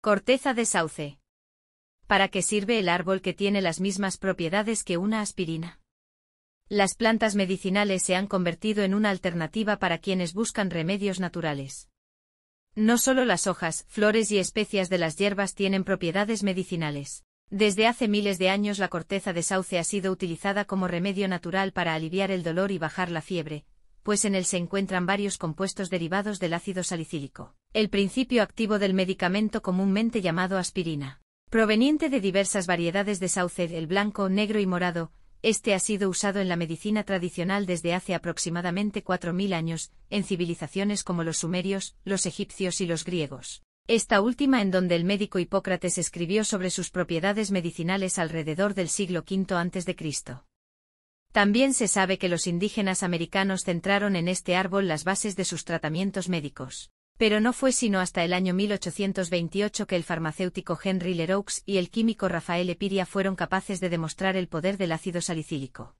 Corteza de sauce. ¿Para qué sirve el árbol que tiene las mismas propiedades que una aspirina? Las plantas medicinales se han convertido en una alternativa para quienes buscan remedios naturales. No solo las hojas, flores y especias de las hierbas tienen propiedades medicinales. Desde hace miles de años la corteza de sauce ha sido utilizada como remedio natural para aliviar el dolor y bajar la fiebre, pues en él se encuentran varios compuestos derivados del ácido salicílico el principio activo del medicamento comúnmente llamado aspirina. Proveniente de diversas variedades de sauce, el blanco, negro y morado, este ha sido usado en la medicina tradicional desde hace aproximadamente 4.000 años, en civilizaciones como los sumerios, los egipcios y los griegos. Esta última en donde el médico Hipócrates escribió sobre sus propiedades medicinales alrededor del siglo V a.C. También se sabe que los indígenas americanos centraron en este árbol las bases de sus tratamientos médicos. Pero no fue sino hasta el año 1828 que el farmacéutico Henry Leroux y el químico Rafael Epiria fueron capaces de demostrar el poder del ácido salicílico.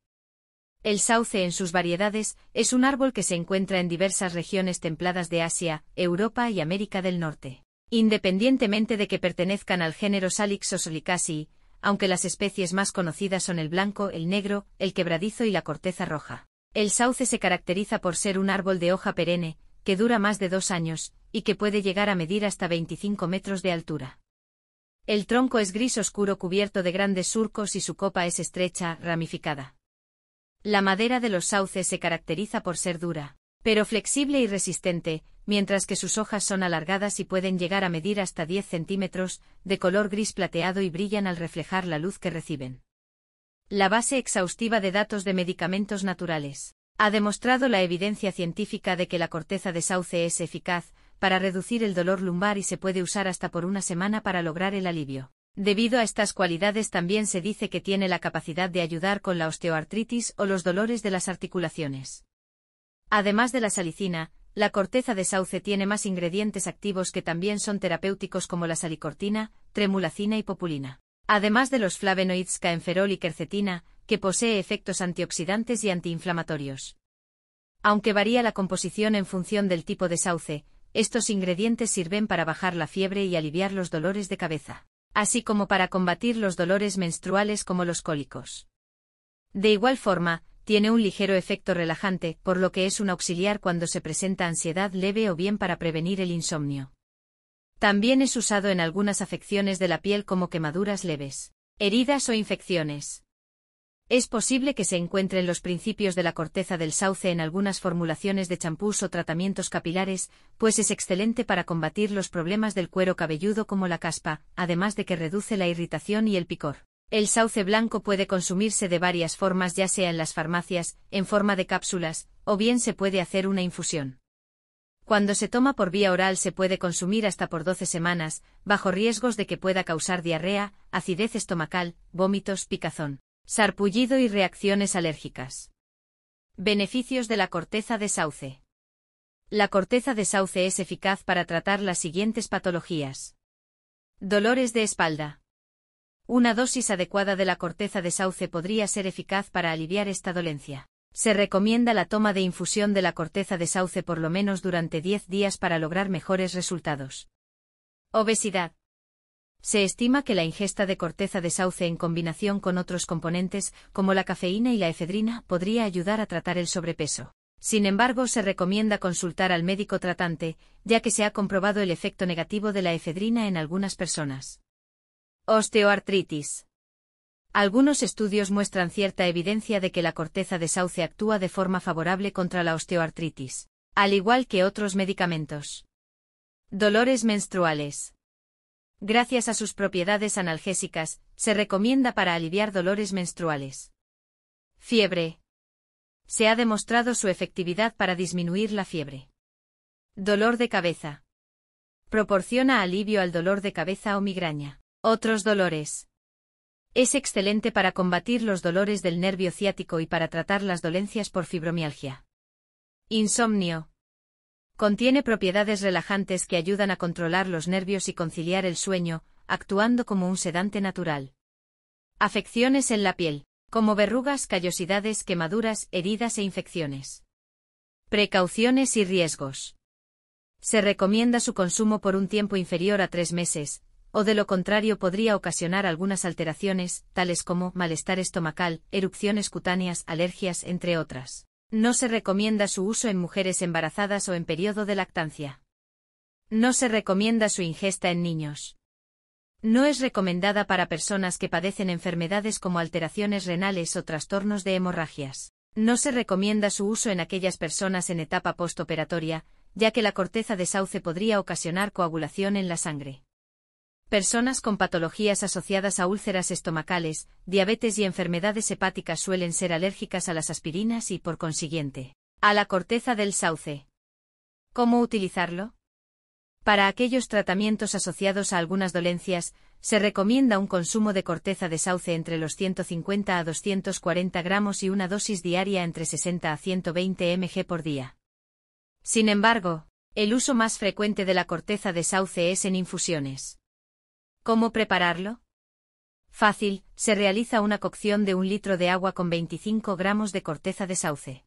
El sauce en sus variedades es un árbol que se encuentra en diversas regiones templadas de Asia, Europa y América del Norte. Independientemente de que pertenezcan al género Salix o Solicasi, aunque las especies más conocidas son el blanco, el negro, el quebradizo y la corteza roja. El sauce se caracteriza por ser un árbol de hoja perenne, que dura más de dos años, y que puede llegar a medir hasta 25 metros de altura. El tronco es gris oscuro cubierto de grandes surcos y su copa es estrecha, ramificada. La madera de los sauces se caracteriza por ser dura, pero flexible y resistente, mientras que sus hojas son alargadas y pueden llegar a medir hasta 10 centímetros, de color gris plateado y brillan al reflejar la luz que reciben. La base exhaustiva de datos de medicamentos naturales ha demostrado la evidencia científica de que la corteza de sauce es eficaz para reducir el dolor lumbar y se puede usar hasta por una semana para lograr el alivio. Debido a estas cualidades también se dice que tiene la capacidad de ayudar con la osteoartritis o los dolores de las articulaciones. Además de la salicina, la corteza de sauce tiene más ingredientes activos que también son terapéuticos como la salicortina, tremulacina y populina. Además de los flavonoides caenferol y quercetina, que posee efectos antioxidantes y antiinflamatorios. Aunque varía la composición en función del tipo de sauce, estos ingredientes sirven para bajar la fiebre y aliviar los dolores de cabeza, así como para combatir los dolores menstruales como los cólicos. De igual forma, tiene un ligero efecto relajante, por lo que es un auxiliar cuando se presenta ansiedad leve o bien para prevenir el insomnio. También es usado en algunas afecciones de la piel como quemaduras leves, heridas o infecciones. Es posible que se encuentren los principios de la corteza del sauce en algunas formulaciones de champús o tratamientos capilares, pues es excelente para combatir los problemas del cuero cabelludo como la caspa, además de que reduce la irritación y el picor. El sauce blanco puede consumirse de varias formas ya sea en las farmacias, en forma de cápsulas, o bien se puede hacer una infusión. Cuando se toma por vía oral se puede consumir hasta por 12 semanas, bajo riesgos de que pueda causar diarrea, acidez estomacal, vómitos, picazón. Sarpullido y reacciones alérgicas. Beneficios de la corteza de sauce. La corteza de sauce es eficaz para tratar las siguientes patologías. Dolores de espalda. Una dosis adecuada de la corteza de sauce podría ser eficaz para aliviar esta dolencia. Se recomienda la toma de infusión de la corteza de sauce por lo menos durante 10 días para lograr mejores resultados. Obesidad. Se estima que la ingesta de corteza de sauce en combinación con otros componentes, como la cafeína y la efedrina, podría ayudar a tratar el sobrepeso. Sin embargo, se recomienda consultar al médico tratante, ya que se ha comprobado el efecto negativo de la efedrina en algunas personas. Osteoartritis. Algunos estudios muestran cierta evidencia de que la corteza de sauce actúa de forma favorable contra la osteoartritis, al igual que otros medicamentos. Dolores menstruales. Gracias a sus propiedades analgésicas, se recomienda para aliviar dolores menstruales. Fiebre. Se ha demostrado su efectividad para disminuir la fiebre. Dolor de cabeza. Proporciona alivio al dolor de cabeza o migraña. Otros dolores. Es excelente para combatir los dolores del nervio ciático y para tratar las dolencias por fibromialgia. Insomnio. Contiene propiedades relajantes que ayudan a controlar los nervios y conciliar el sueño, actuando como un sedante natural. Afecciones en la piel, como verrugas, callosidades, quemaduras, heridas e infecciones. Precauciones y riesgos. Se recomienda su consumo por un tiempo inferior a tres meses, o de lo contrario podría ocasionar algunas alteraciones, tales como malestar estomacal, erupciones cutáneas, alergias, entre otras. No se recomienda su uso en mujeres embarazadas o en periodo de lactancia. No se recomienda su ingesta en niños. No es recomendada para personas que padecen enfermedades como alteraciones renales o trastornos de hemorragias. No se recomienda su uso en aquellas personas en etapa postoperatoria, ya que la corteza de sauce podría ocasionar coagulación en la sangre. Personas con patologías asociadas a úlceras estomacales, diabetes y enfermedades hepáticas suelen ser alérgicas a las aspirinas y, por consiguiente, a la corteza del sauce. ¿Cómo utilizarlo? Para aquellos tratamientos asociados a algunas dolencias, se recomienda un consumo de corteza de sauce entre los 150 a 240 gramos y una dosis diaria entre 60 a 120 mg por día. Sin embargo, el uso más frecuente de la corteza de sauce es en infusiones. ¿Cómo prepararlo? Fácil, se realiza una cocción de un litro de agua con 25 gramos de corteza de sauce.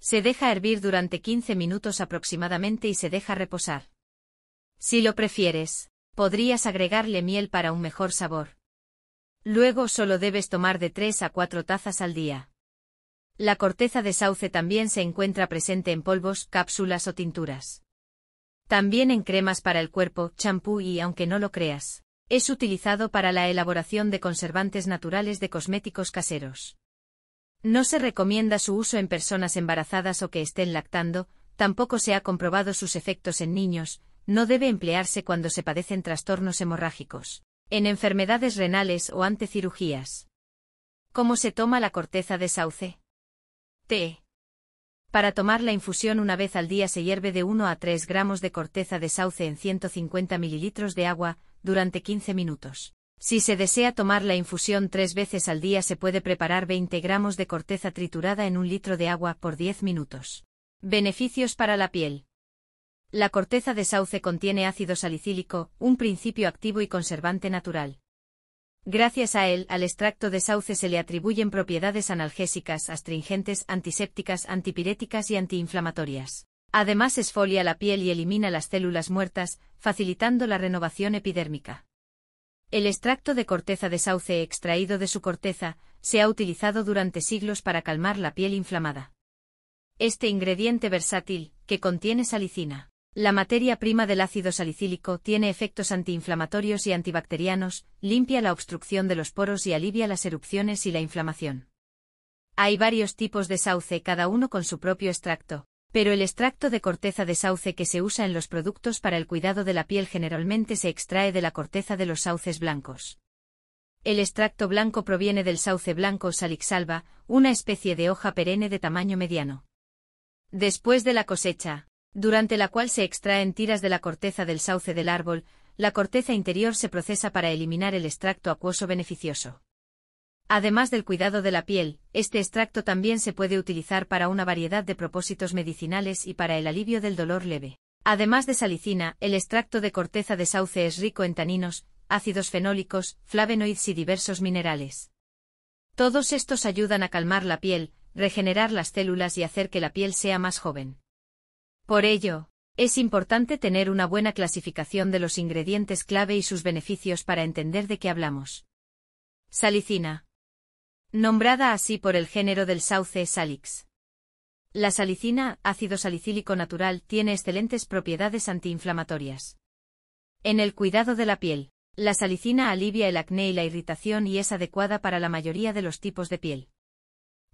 Se deja hervir durante 15 minutos aproximadamente y se deja reposar. Si lo prefieres, podrías agregarle miel para un mejor sabor. Luego solo debes tomar de 3 a 4 tazas al día. La corteza de sauce también se encuentra presente en polvos, cápsulas o tinturas. También en cremas para el cuerpo, champú y, aunque no lo creas, es utilizado para la elaboración de conservantes naturales de cosméticos caseros. No se recomienda su uso en personas embarazadas o que estén lactando, tampoco se ha comprobado sus efectos en niños, no debe emplearse cuando se padecen trastornos hemorrágicos, en enfermedades renales o ante cirugías. ¿Cómo se toma la corteza de sauce? T. Para tomar la infusión una vez al día se hierve de 1 a 3 gramos de corteza de sauce en 150 mililitros de agua, durante 15 minutos. Si se desea tomar la infusión tres veces al día se puede preparar 20 gramos de corteza triturada en un litro de agua por 10 minutos. Beneficios para la piel. La corteza de sauce contiene ácido salicílico, un principio activo y conservante natural. Gracias a él, al extracto de sauce se le atribuyen propiedades analgésicas, astringentes, antisépticas, antipiréticas y antiinflamatorias. Además esfolia la piel y elimina las células muertas, facilitando la renovación epidérmica. El extracto de corteza de sauce extraído de su corteza se ha utilizado durante siglos para calmar la piel inflamada. Este ingrediente versátil, que contiene salicina, la materia prima del ácido salicílico, tiene efectos antiinflamatorios y antibacterianos, limpia la obstrucción de los poros y alivia las erupciones y la inflamación. Hay varios tipos de sauce, cada uno con su propio extracto, pero el extracto de corteza de sauce que se usa en los productos para el cuidado de la piel generalmente se extrae de la corteza de los sauces blancos. El extracto blanco proviene del sauce blanco salixalva, una especie de hoja perenne de tamaño mediano. Después de la cosecha, durante la cual se extraen tiras de la corteza del sauce del árbol, la corteza interior se procesa para eliminar el extracto acuoso beneficioso. Además del cuidado de la piel, este extracto también se puede utilizar para una variedad de propósitos medicinales y para el alivio del dolor leve. Además de salicina, el extracto de corteza de sauce es rico en taninos, ácidos fenólicos, flavonoides y diversos minerales. Todos estos ayudan a calmar la piel, regenerar las células y hacer que la piel sea más joven. Por ello, es importante tener una buena clasificación de los ingredientes clave y sus beneficios para entender de qué hablamos. Salicina. Nombrada así por el género del sauce Salix. La salicina, ácido salicílico natural, tiene excelentes propiedades antiinflamatorias. En el cuidado de la piel, la salicina alivia el acné y la irritación y es adecuada para la mayoría de los tipos de piel.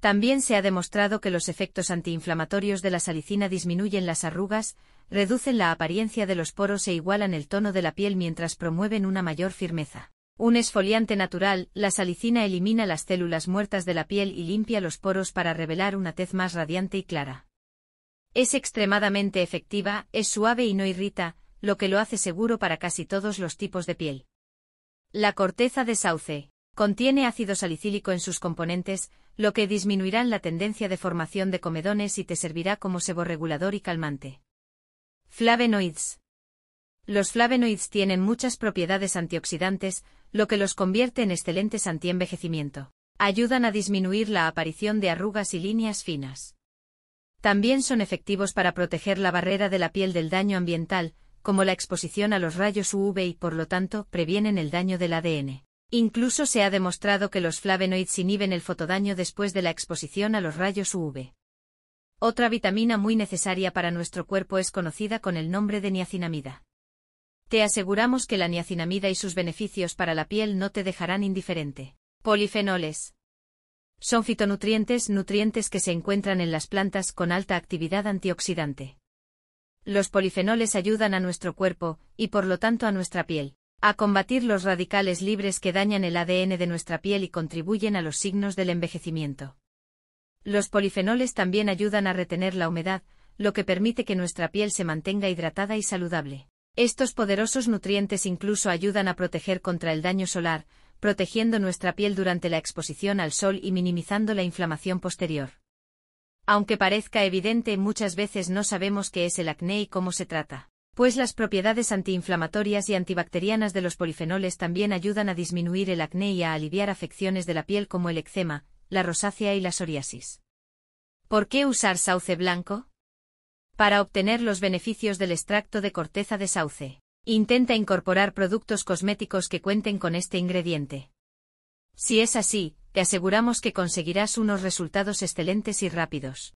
También se ha demostrado que los efectos antiinflamatorios de la salicina disminuyen las arrugas, reducen la apariencia de los poros e igualan el tono de la piel mientras promueven una mayor firmeza. Un esfoliante natural, la salicina elimina las células muertas de la piel y limpia los poros para revelar una tez más radiante y clara. Es extremadamente efectiva, es suave y no irrita, lo que lo hace seguro para casi todos los tipos de piel. La corteza de sauce. Contiene ácido salicílico en sus componentes, lo que disminuirá la tendencia de formación de comedones y te servirá como seborregulador y calmante. Flavenoids. Los flavonoides tienen muchas propiedades antioxidantes, lo que los convierte en excelentes antienvejecimiento. Ayudan a disminuir la aparición de arrugas y líneas finas. También son efectivos para proteger la barrera de la piel del daño ambiental, como la exposición a los rayos UV y por lo tanto previenen el daño del ADN. Incluso se ha demostrado que los flavonoides inhiben el fotodaño después de la exposición a los rayos UV. Otra vitamina muy necesaria para nuestro cuerpo es conocida con el nombre de niacinamida. Te aseguramos que la niacinamida y sus beneficios para la piel no te dejarán indiferente. Polifenoles. Son fitonutrientes, nutrientes que se encuentran en las plantas con alta actividad antioxidante. Los polifenoles ayudan a nuestro cuerpo, y por lo tanto a nuestra piel, a combatir los radicales libres que dañan el ADN de nuestra piel y contribuyen a los signos del envejecimiento. Los polifenoles también ayudan a retener la humedad, lo que permite que nuestra piel se mantenga hidratada y saludable. Estos poderosos nutrientes incluso ayudan a proteger contra el daño solar, protegiendo nuestra piel durante la exposición al sol y minimizando la inflamación posterior. Aunque parezca evidente, muchas veces no sabemos qué es el acné y cómo se trata, pues las propiedades antiinflamatorias y antibacterianas de los polifenoles también ayudan a disminuir el acné y a aliviar afecciones de la piel como el eczema, la rosácea y la psoriasis. ¿Por qué usar sauce blanco? Para obtener los beneficios del extracto de corteza de sauce, intenta incorporar productos cosméticos que cuenten con este ingrediente. Si es así, te aseguramos que conseguirás unos resultados excelentes y rápidos.